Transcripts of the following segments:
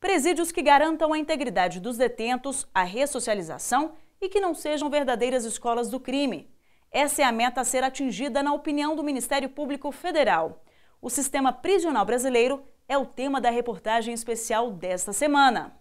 presídios que garantam a integridade dos detentos, a ressocialização e que não sejam verdadeiras escolas do crime. Essa é a meta a ser atingida, na opinião do Ministério Público Federal. O sistema prisional brasileiro é o tema da reportagem especial desta semana.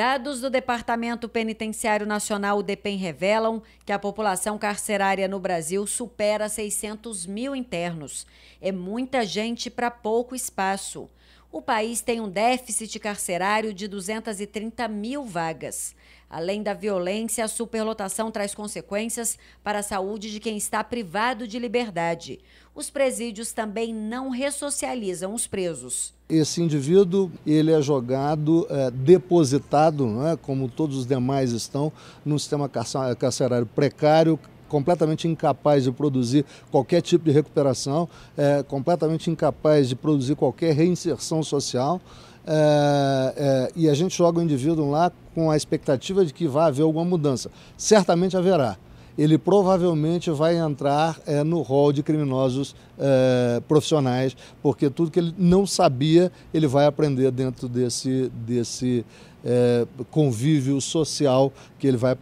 Dados do Departamento Penitenciário Nacional, o DEPEN, revelam que a população carcerária no Brasil supera 600 mil internos. É muita gente para pouco espaço o país tem um déficit carcerário de 230 mil vagas. Além da violência, a superlotação traz consequências para a saúde de quem está privado de liberdade. Os presídios também não ressocializam os presos. Esse indivíduo ele é jogado, é, depositado, é? como todos os demais estão, num sistema carcerário precário, completamente incapaz de produzir qualquer tipo de recuperação, é, completamente incapaz de produzir qualquer reinserção social. É, é, e a gente joga o indivíduo lá com a expectativa de que vai haver alguma mudança. Certamente haverá. Ele provavelmente vai entrar é, no rol de criminosos é, profissionais, porque tudo que ele não sabia, ele vai aprender dentro desse, desse é, convívio social que ele vai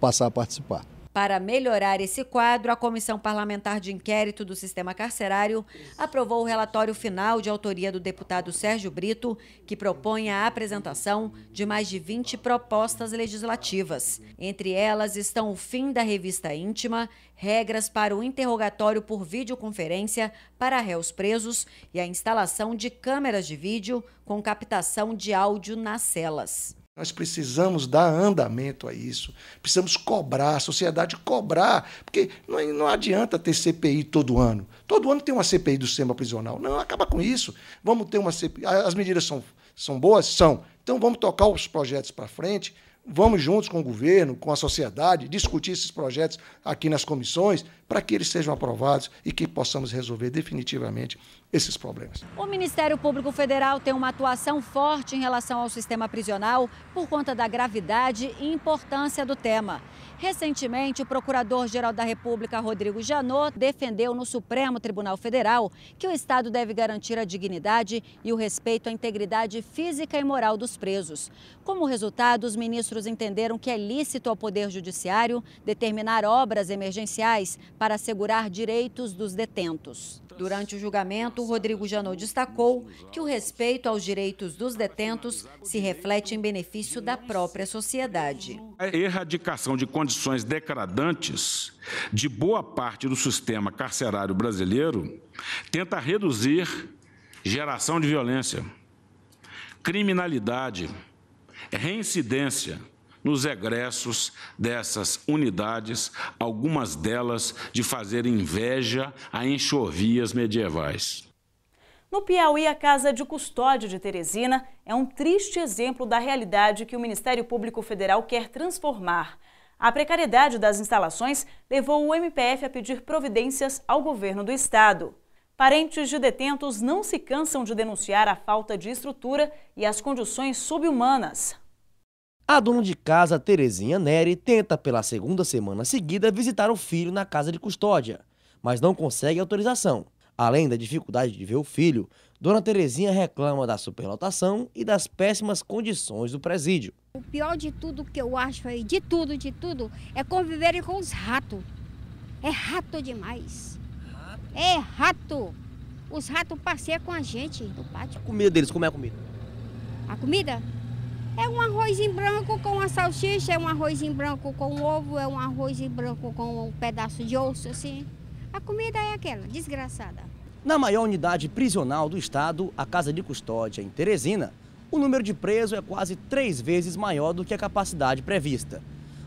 passar a participar. Para melhorar esse quadro, a Comissão Parlamentar de Inquérito do Sistema Carcerário aprovou o relatório final de autoria do deputado Sérgio Brito, que propõe a apresentação de mais de 20 propostas legislativas. Entre elas estão o fim da revista íntima, regras para o interrogatório por videoconferência para réus presos e a instalação de câmeras de vídeo com captação de áudio nas celas. Nós precisamos dar andamento a isso. Precisamos cobrar, a sociedade cobrar, porque não, não adianta ter CPI todo ano. Todo ano tem uma CPI do sistema prisional. Não, acaba com isso. Vamos ter uma CPI. As medidas são, são boas? São. Então vamos tocar os projetos para frente, vamos juntos com o governo, com a sociedade, discutir esses projetos aqui nas comissões, para que eles sejam aprovados e que possamos resolver definitivamente esses problemas. O Ministério Público Federal tem uma atuação forte em relação ao sistema prisional por conta da gravidade e importância do tema. Recentemente, o Procurador-Geral da República, Rodrigo Janot, defendeu no Supremo Tribunal Federal que o Estado deve garantir a dignidade e o respeito à integridade física e moral dos presos. Como resultado, os ministros ministros entenderam que é lícito ao Poder Judiciário determinar obras emergenciais para assegurar direitos dos detentos. Durante o julgamento, Rodrigo Janot destacou que o respeito aos direitos dos detentos se reflete em benefício da própria sociedade. A erradicação de condições degradantes de boa parte do sistema carcerário brasileiro tenta reduzir geração de violência, criminalidade, reincidência nos egressos dessas unidades, algumas delas de fazer inveja a enxovias medievais. No Piauí, a Casa de Custódia de Teresina é um triste exemplo da realidade que o Ministério Público Federal quer transformar. A precariedade das instalações levou o MPF a pedir providências ao governo do estado. Parentes de detentos não se cansam de denunciar a falta de estrutura e as condições subhumanas. A dona de casa, Terezinha Neri, tenta pela segunda semana seguida visitar o filho na casa de custódia, mas não consegue autorização. Além da dificuldade de ver o filho, Dona Terezinha reclama da superlotação e das péssimas condições do presídio. O pior de tudo que eu acho aí, de tudo, de tudo, é conviver com os ratos. É rato demais. É rato. Os ratos passeiam com a gente no então pátio. A comida deles, como é a comida? A comida? É um arroz em branco com uma salsicha, é um arroz em branco com ovo, é um arroz em branco com um pedaço de osso, assim. A comida é aquela, desgraçada. Na maior unidade prisional do estado, a Casa de Custódia, em Teresina, o número de presos é quase três vezes maior do que a capacidade prevista.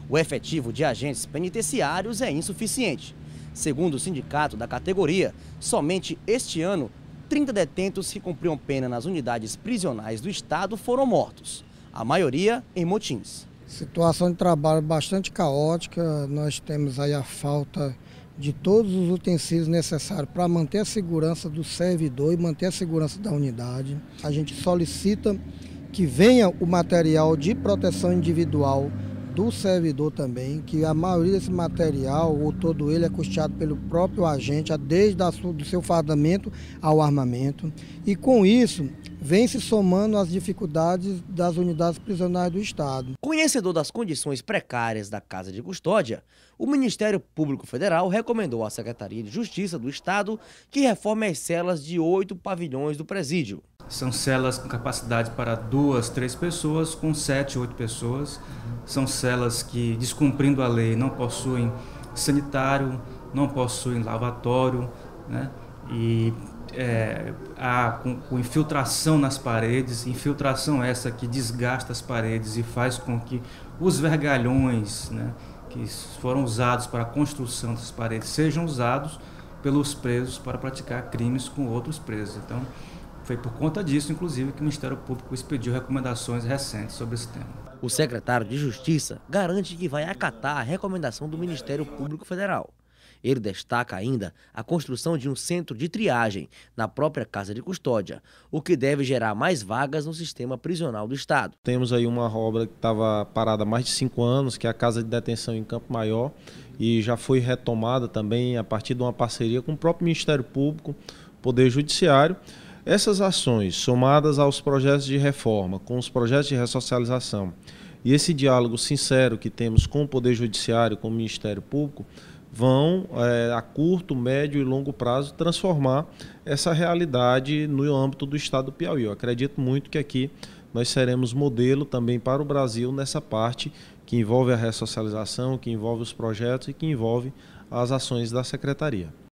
O efetivo de agentes penitenciários é insuficiente. Segundo o sindicato da categoria, somente este ano, 30 detentos que cumpriam pena nas unidades prisionais do Estado foram mortos, a maioria em motins. Situação de trabalho bastante caótica, nós temos aí a falta de todos os utensílios necessários para manter a segurança do servidor e manter a segurança da unidade. A gente solicita que venha o material de proteção individual do servidor também, que a maioria desse material, ou todo ele, é custeado pelo próprio agente, desde o do seu fardamento ao armamento. E com isso, vem se somando as dificuldades das unidades prisionais do Estado. Conhecedor das condições precárias da Casa de Custódia, o Ministério Público Federal recomendou à Secretaria de Justiça do Estado que reforme as celas de oito pavilhões do presídio. São celas com capacidade para duas, três pessoas, com sete, oito pessoas são celas que, descumprindo a lei, não possuem sanitário, não possuem lavatório, né? e é, há, com, com, infiltração nas paredes, infiltração essa que desgasta as paredes e faz com que os vergalhões né, que foram usados para a construção das paredes sejam usados pelos presos para praticar crimes com outros presos. Então, foi por conta disso, inclusive, que o Ministério Público expediu recomendações recentes sobre esse tema. O secretário de Justiça garante que vai acatar a recomendação do Ministério Público Federal. Ele destaca ainda a construção de um centro de triagem na própria casa de custódia, o que deve gerar mais vagas no sistema prisional do Estado. Temos aí uma obra que estava parada há mais de cinco anos, que é a Casa de Detenção em Campo Maior, e já foi retomada também a partir de uma parceria com o próprio Ministério Público, Poder Judiciário. Essas ações, somadas aos projetos de reforma, com os projetos de ressocialização e esse diálogo sincero que temos com o Poder Judiciário, com o Ministério Público, vão, é, a curto, médio e longo prazo, transformar essa realidade no âmbito do Estado do Piauí. Eu acredito muito que aqui nós seremos modelo também para o Brasil nessa parte que envolve a ressocialização, que envolve os projetos e que envolve as ações da Secretaria.